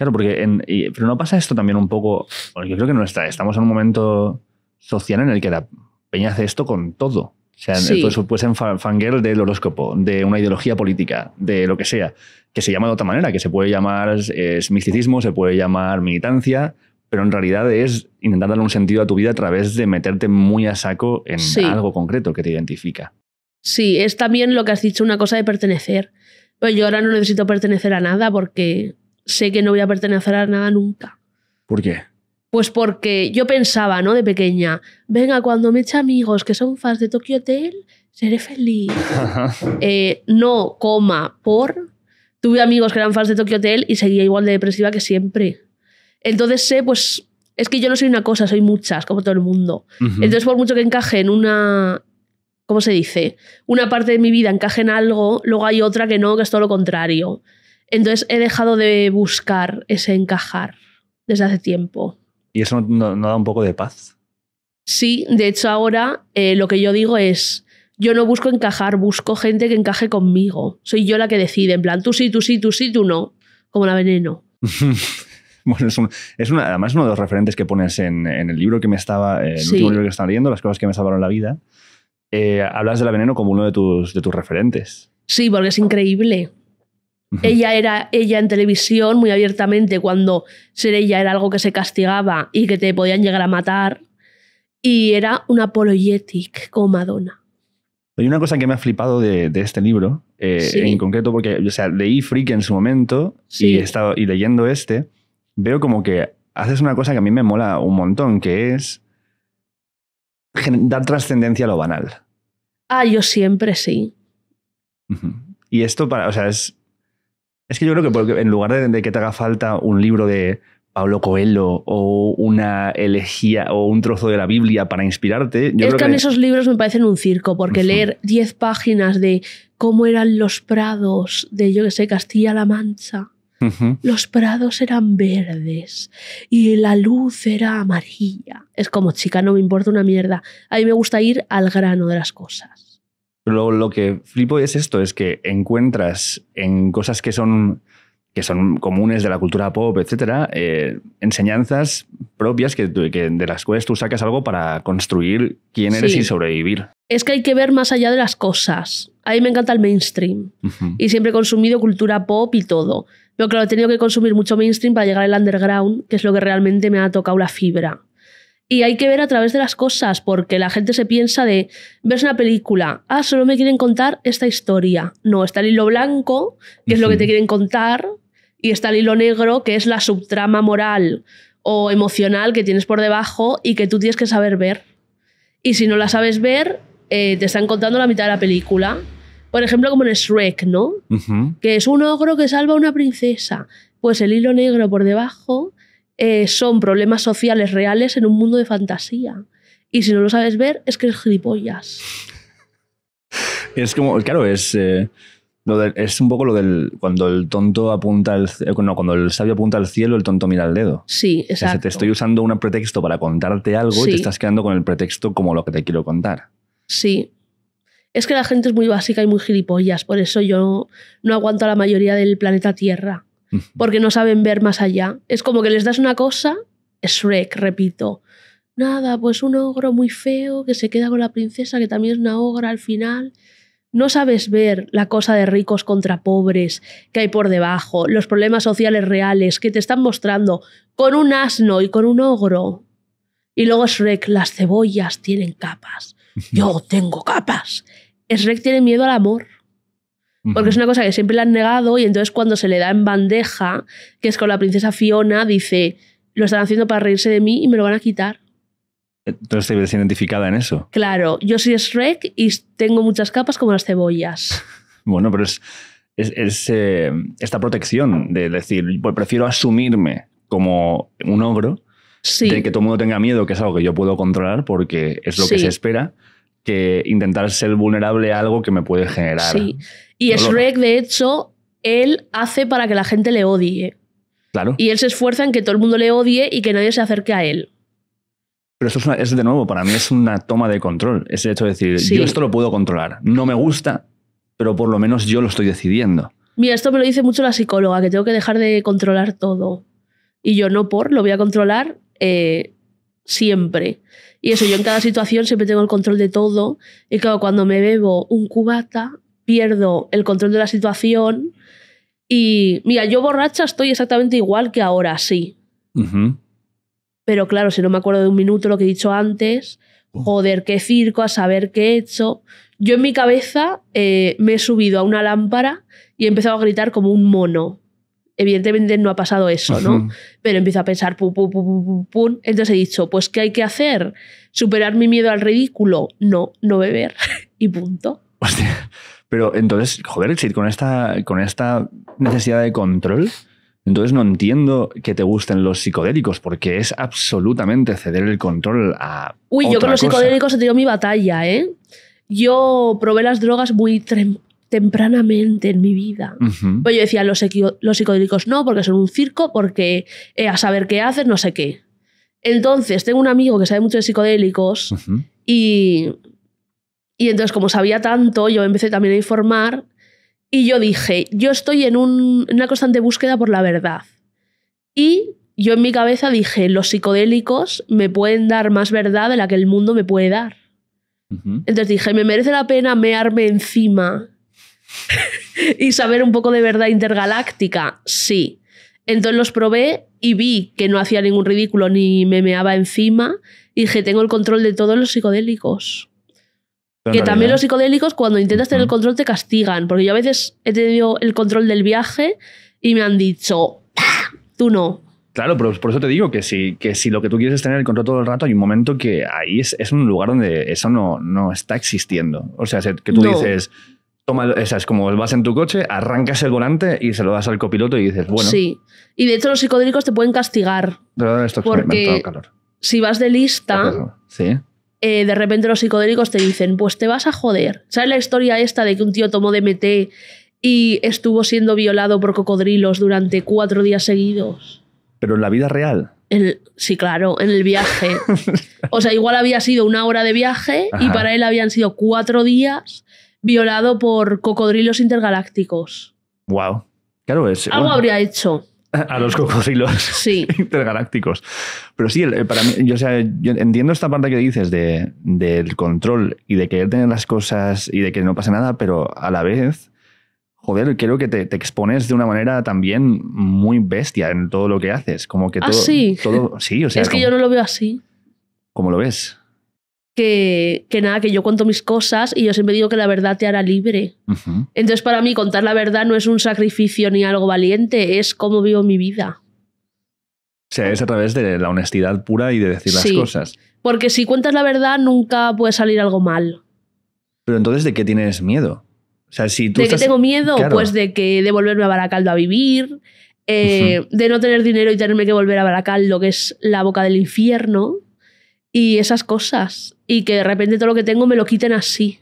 Claro, porque pero no pasa esto también un poco, porque yo creo que no está, estamos en un momento social en el que la peña hace esto con todo. O sea, sí. pues, pues, en fangirl del horóscopo, de una ideología política, de lo que sea, que se llama de otra manera, que se puede llamar es misticismo, se puede llamar militancia, pero en realidad es intentar darle un sentido a tu vida a través de meterte muy a saco en algo concreto que te identifica. Sí, es también lo que has dicho, una cosa de pertenecer. Pues yo ahora no necesito pertenecer a nada porque sé que no voy a pertenecer a nada nunca. ¿Por qué? Pues porque yo pensaba, ¿no? De pequeña, venga, cuando me eche amigos que son fans de Tokyo Hotel, seré feliz. Eh, no, coma, por. Tuve amigos que eran fans de Tokyo Hotel y seguía igual de depresiva que siempre. Entonces sé, pues, es que yo no soy una cosa, soy muchas, como todo el mundo. Entonces, por mucho que encaje en una, ¿cómo se dice? Una parte de mi vida encaje en algo, luego hay otra que no, que es todo lo contrario. Entonces he dejado de buscar ese encajar desde hace tiempo. ¿Y eso no, da un poco de paz? Sí, de hecho ahora eh, lo que yo digo es, yo no busco encajar, busco gente que encaje conmigo. Soy yo la que decide, en plan, tú sí, tú sí, tú sí, tú no, como la veneno. bueno, es, es uno de los referentes que pones en, el libro que me estaba, eh, el último libro que estaba leyendo, las cosas que me salvaron la vida. Eh, hablas de la veneno como uno de tus, de tus referentes. Sí, porque es increíble. Ella era ella en televisión muy abiertamente cuando ser ella era algo que se castigaba y que te podían llegar a matar. Y era una apologetic como Madonna. Hay una cosa que me ha flipado de, este libro, eh, en concreto, porque o sea, leí Freak en su momento y, y leyendo este, veo como que haces una cosa que a mí me mola un montón, que es dar trascendencia a lo banal. Ah, yo siempre sí. Y esto para, o sea, es, es que yo creo que en lugar de, que te haga falta un libro de Pablo Coelho o una elegía o un trozo de la Biblia para inspirarte. es que en esos libros me parecen un circo, porque leer 10 páginas de cómo eran los prados de, yo que sé, Castilla-La Mancha. Los prados eran verdes y la luz era amarilla. Es como, chica, no me importa una mierda. A mí me gusta ir al grano de las cosas. Lo, que flipo es esto, es que encuentras en cosas que son que son comunes de la cultura pop, etcétera, eh, enseñanzas propias que, de las cuales tú sacas algo para construir quién eres y sobrevivir. Es que hay que ver más allá de las cosas. A mí me encanta el mainstream y siempre he consumido cultura pop y todo. Pero claro, he tenido que consumir mucho mainstream para llegar al underground, que es lo que realmente me ha tocado la fibra. Y hay que ver a través de las cosas, porque la gente se piensa de, ves una película, ah, solo me quieren contar esta historia. No, está el hilo blanco, que es lo que te quieren contar, y está el hilo negro, que es la subtrama moral o emocional que tienes por debajo y que tú tienes que saber ver. Y si no la sabes ver, eh, te están contando la mitad de la película. Por ejemplo, como en Shrek, ¿no? Que es un ogro que salva a una princesa. Pues el hilo negro por debajo eh, son problemas sociales reales en un mundo de fantasía. Y si no lo sabes ver, es que eres gilipollas. Es como, claro, es, eh, es un poco lo del cuando el tonto apunta al no, cuando el sabio apunta al cielo, el tonto mira al dedo. Sí, exacto. te estoy usando un pretexto para contarte algo y te estás quedando con el pretexto como lo que te quiero contar. Sí. Es que la gente es muy básica y muy gilipollas, por eso yo no aguanto a la mayoría del planeta Tierra porque no saben ver más allá. Es como que les das una cosa, Shrek, repito. Nada, pues un ogro muy feo que se queda con la princesa, que también es una ogra al final. No sabes ver la cosa de ricos contra pobres que hay por debajo, los problemas sociales reales que te están mostrando con un asno y con un ogro. Y luego Shrek, las cebollas tienen capas. Yo tengo capas. Shrek tiene miedo al amor. Porque es una cosa que siempre le han negado y entonces cuando se le da en bandeja, que es con la princesa Fiona, dice, lo están haciendo para reírse de mí y me lo van a quitar. Entonces te ves identificada en eso. Claro, yo soy Shrek y tengo muchas capas como las cebollas. bueno, pero es, eh, esta protección de decir, pues prefiero asumirme como un ogro. De que todo el mundo tenga miedo, que es algo que yo puedo controlar porque es lo que se espera, que intentar ser vulnerable a algo que me puede generar. Sí. Y Shrek, de hecho, él hace para que la gente le odie. Claro. Y él se esfuerza en que todo el mundo le odie y que nadie se acerque a él. Pero eso es, de nuevo, para mí es una toma de control. Es el hecho de decir, yo esto lo puedo controlar. No me gusta, pero por lo menos yo lo estoy decidiendo. Mira, esto me lo dice mucho la psicóloga, que tengo que dejar de controlar todo. Y yo no por, lo voy a controlar. Eh, siempre. Y eso, yo en cada situación siempre tengo el control de todo. Y claro, cuando me bebo un cubata, pierdo el control de la situación. Y mira, yo borracha estoy exactamente igual que ahora, sí. Pero claro, si no me acuerdo de un minuto lo que he dicho antes, joder, qué circo, a saber qué he hecho. Yo en mi cabeza eh, me he subido a una lámpara y he empezado a gritar como un mono evidentemente no ha pasado eso, ¿no? Pero empiezo a pensar, pum, pum, pum, pum, pum. Entonces he dicho, pues, ¿qué hay que hacer? ¿Superar mi miedo al ridículo? No, no beber. y punto. Hostia. Pero entonces, joder, con esta, con esta necesidad de control, entonces no entiendo que te gusten los psicodélicos, porque es absolutamente ceder el control a. Uy, yo con los psicodélicos he tenido mi batalla, ¿eh? Yo probé las drogas muy tempranamente en mi vida. Pues yo decía, los, psicodélicos no, porque son un circo, porque eh, a saber qué hacen, no sé qué. Entonces, tengo un amigo que sabe mucho de psicodélicos y, y entonces, como sabía tanto, yo empecé también a informar y yo dije, yo estoy en, una constante búsqueda por la verdad. Y yo en mi cabeza dije, los psicodélicos me pueden dar más verdad de la que el mundo me puede dar. Entonces dije, me merece la pena mearme encima y saber un poco de verdad intergaláctica, sí. Entonces los probé y vi que no hacía ningún ridículo ni me meaba encima y dije, tengo el control de todos los psicodélicos. que también los psicodélicos cuando intentas tener el control te castigan, porque yo a veces he tenido el control del viaje y me han dicho, tú no. Claro, pero por eso te digo que si, que si lo que tú quieres es tener el control todo el rato, hay un momento que ahí es, un lugar donde eso no, no está existiendo. O sea, que tú dices, o sea, es como vas en tu coche, arrancas el volante y se lo das al copiloto y dices, bueno. Sí. Y de hecho, los psicodélicos te pueden castigar. Pero esto calor. si vas de lista, eh, de repente los psicodélicos te dicen, pues te vas a joder. ¿Sabes la historia esta de que un tío tomó DMT y estuvo siendo violado por cocodrilos durante cuatro días seguidos? Pero en la vida real. El, sí, claro, en el viaje. o sea, igual había sido una hora de viaje y para él habían sido cuatro días violado por cocodrilos intergalácticos. Wow. Claro, es. Algo habría hecho a los cocodrilos sí. intergalácticos. Pero sí, eh, para mí, yo, sea, entiendo esta parte que dices de, del control y de querer tener las cosas y de que no pase nada, pero a la vez, joder, creo que te, expones de una manera también muy bestia en todo lo que haces. Como que ¿Ah, todo. sí? todo sí, o sea. Es que yo no lo veo así. ¿Cómo lo ves? que, nada, que yo cuento mis cosas y yo siempre digo que la verdad te hará libre. Entonces para mí contar la verdad no es un sacrificio ni algo valiente, es cómo vivo mi vida. O sea, es a través de la honestidad pura y de decir las cosas. Porque si cuentas la verdad nunca puede salir algo mal. Pero entonces, ¿de qué tienes miedo? O sea, si ¿De qué tengo miedo? Pues de que devolverme volverme a Baracaldo a vivir, eh, de no tener dinero y tenerme que volver a Baracaldo, que es la boca del infierno, y esas cosas y que de repente todo lo que tengo me lo quiten así.